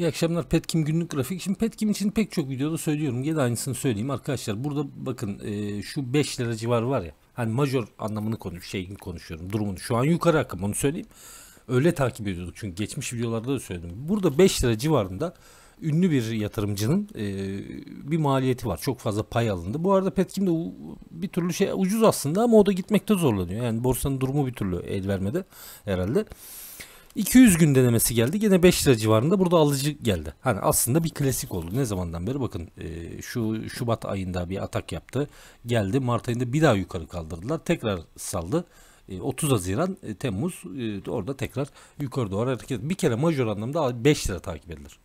İyi akşamlar Petkim günlük grafik. Şimdi Petkim için pek çok videoda söylüyorum. ya da aynısını söyleyeyim arkadaşlar. Burada bakın e, şu 5 lira civarı var ya. Hani major anlamını konuş, şeyini konuşuyorum. Durumun şu an yukarı akım onu söyleyeyim. Öyle takip ediyorduk çünkü geçmiş videolarda da söyledim. Burada 5 lira civarında ünlü bir yatırımcının e, bir maliyeti var. Çok fazla pay alındı. Bu arada Petkim de bir türlü şey ucuz aslında ama o da gitmekte zorlanıyor. Yani borsanın durumu bir türlü el vermedi herhalde. 200 gün denemesi geldi. Gene 5 lira civarında burada alıcı geldi. Hani aslında bir klasik oldu. Ne zamandan beri bakın e, şu Şubat ayında bir atak yaptı. Geldi Mart ayında bir daha yukarı kaldırdılar. Tekrar saldı. 30 e, Haziran, e, Temmuz e, orada tekrar yukarı doğru hareket edilir. Bir kere major anlamda 5 lira takip edilir.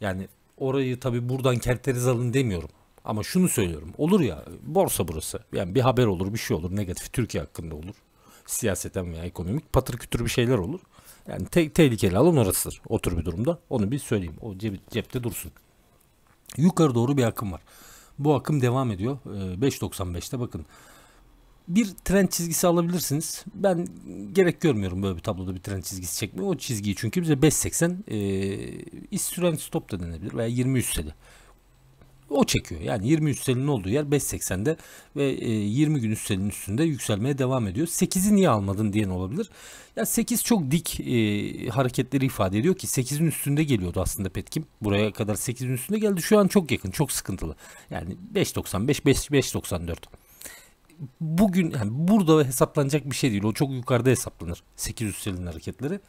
Yani orayı tabi buradan kerteriz alın demiyorum. Ama şunu söylüyorum. Olur ya borsa burası. Yani bir haber olur bir şey olur negatif Türkiye hakkında olur. Siyaseten veya ekonomik patır kütür bir şeyler olur. Yani te- tehlikeli alan orasıdır. O tür bir durumda. Onu bir söyleyeyim. O cep- cepte dursun. Yukarı doğru bir akım var. Bu akım devam ediyor. E, ee, 5.95'te bakın. Bir trend çizgisi alabilirsiniz. Ben gerek görmüyorum böyle bir tabloda bir trend çizgisi çekmeye. O çizgiyi çünkü bize 5.80 e, istiren stop da denebilir veya 20 üstede. De o çekiyor. Yani 20 üstelin olduğu yer 5.80'de ve 20 e, gün üstelinin üstünde yükselmeye devam ediyor. 8'i niye almadın diyen olabilir. Ya 8 çok dik e, hareketleri ifade ediyor ki 8'in üstünde geliyordu aslında Petkim. Buraya kadar 8'in üstünde geldi. Şu an çok yakın, çok sıkıntılı. Yani 5.95, 5.94 bugün yani burada hesaplanacak bir şey değil. O çok yukarıda hesaplanır. 8 üstelin hareketleri.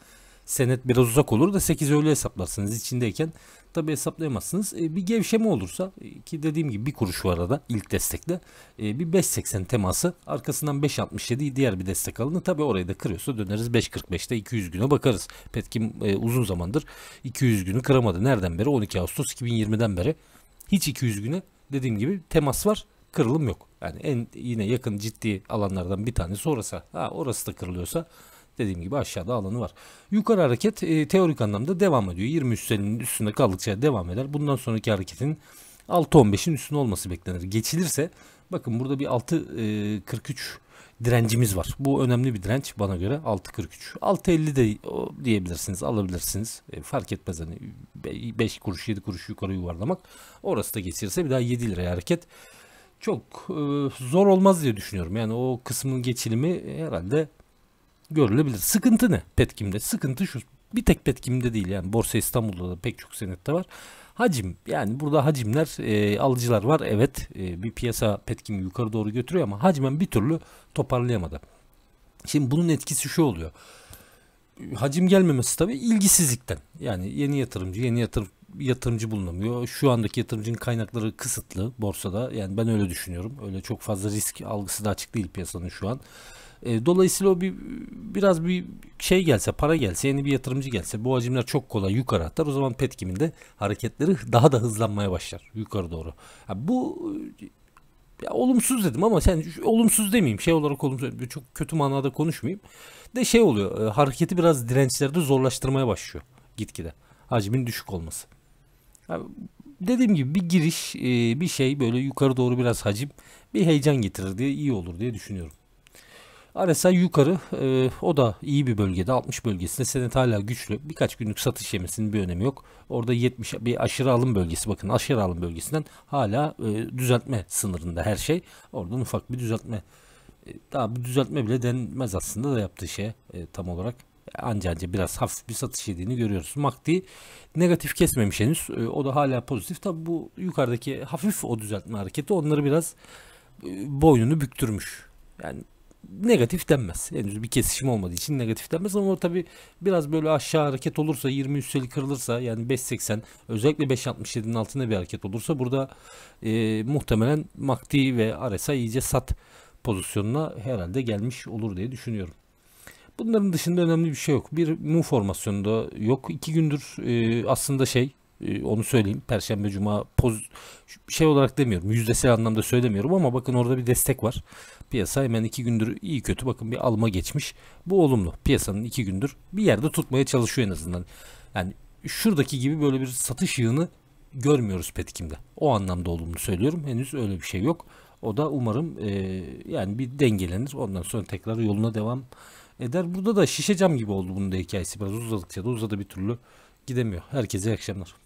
Senet biraz uzak olur da 8 öyle hesaplarsınız. içindeyken tabi hesaplayamazsınız. E, bir gevşeme olursa e, ki dediğim gibi bir kuruş var arada ilk destekle e, bir 5.80 teması arkasından 5.67 diğer bir destek alını Tabi orayı da kırıyorsa döneriz 5.45'te 200 güne bakarız. Petkim e, uzun zamandır 200 günü kıramadı. Nereden beri? 12 Ağustos 2020'den beri hiç 200 güne dediğim gibi temas var kırılım yok. Yani en yine yakın ciddi alanlardan bir tanesi orası. Ha, orası da kırılıyorsa Dediğim gibi aşağıda alanı var. Yukarı hareket e, teorik anlamda devam ediyor. 23 senenin üstünde kaldıkça devam eder. Bundan sonraki hareketin 6-15'in üstünde olması beklenir. Geçilirse bakın burada bir 6.43 e, direncimiz var. Bu önemli bir direnç bana göre 6.43. 6.50 de diyebilirsiniz, alabilirsiniz. E, fark etmez hani 5 kuruş 7 kuruş yukarı yuvarlamak. Orası da geçirse bir daha 7 liraya hareket çok e, zor olmaz diye düşünüyorum. Yani o kısmın geçilimi herhalde görülebilir. Sıkıntı ne Petkim'de? Sıkıntı şu. Bir tek Petkim'de değil yani Borsa İstanbul'da da pek çok senette var. Hacim yani burada hacimler e, alıcılar var evet e, bir piyasa Petkim'i yukarı doğru götürüyor ama hacmen bir türlü toparlayamadı. Şimdi bunun etkisi şu oluyor. Hacim gelmemesi tabii ilgisizlikten. Yani yeni yatırımcı, yeni yatırım yatırımcı bulunamıyor. Şu andaki yatırımcının kaynakları kısıtlı borsada. Yani ben öyle düşünüyorum. Öyle çok fazla risk algısı da açık değil piyasanın şu an. E, dolayısıyla o bir biraz bir şey gelse, para gelse, yeni bir yatırımcı gelse bu hacimler çok kolay yukarı atar. O zaman Petkim'in de hareketleri daha da hızlanmaya başlar yukarı doğru. Ha, bu ya, olumsuz dedim ama sen olumsuz demeyeyim. Şey olarak olumsuz çok kötü manada konuşmayayım. De şey oluyor. E, hareketi biraz dirençlerde zorlaştırmaya başlıyor gitgide. Hacmin düşük olması. Yani dediğim gibi bir giriş e, bir şey böyle yukarı doğru biraz hacim bir heyecan getirir diye iyi olur diye düşünüyorum. RSI yukarı e, o da iyi bir bölgede 60 bölgesinde senet hala güçlü birkaç günlük satış yemesinin bir önemi yok. Orada 70 bir aşırı alım bölgesi bakın aşırı alım bölgesinden hala e, düzeltme sınırında her şey. Oradan ufak bir düzeltme daha bir düzeltme bile denmez aslında da yaptığı şey tam olarak anca anca biraz hafif bir satış yediğini görüyoruz. MACD negatif kesmemiş henüz. Ee, o da hala pozitif. Tabi bu yukarıdaki hafif o düzeltme hareketi onları biraz e, boynunu büktürmüş. Yani negatif denmez. Henüz bir kesişim olmadığı için negatif denmez ama tabi biraz böyle aşağı hareket olursa 20 üsteli kırılırsa yani 5.80 özellikle 5.67'nin altında bir hareket olursa burada e, muhtemelen MACD ve RSI iyice sat pozisyonuna herhalde gelmiş olur diye düşünüyorum. Bunların dışında önemli bir şey yok. Bir mu formasyonunda yok. İki gündür e, aslında şey e, onu söyleyeyim. Perşembe, cuma poz şey olarak demiyorum. Yüzdesel anlamda söylemiyorum ama bakın orada bir destek var. Piyasa hemen iki gündür iyi kötü bakın bir alma geçmiş. Bu olumlu. Piyasanın iki gündür bir yerde tutmaya çalışıyor en azından. Yani şuradaki gibi böyle bir satış yığını görmüyoruz Petkim'de. O anlamda olumlu söylüyorum. Henüz öyle bir şey yok. O da umarım e, yani bir dengelenir. Ondan sonra tekrar yoluna devam eder. Burada da şişe cam gibi oldu bunun da hikayesi. Biraz uzadıkça da uzadı bir türlü gidemiyor. Herkese iyi akşamlar.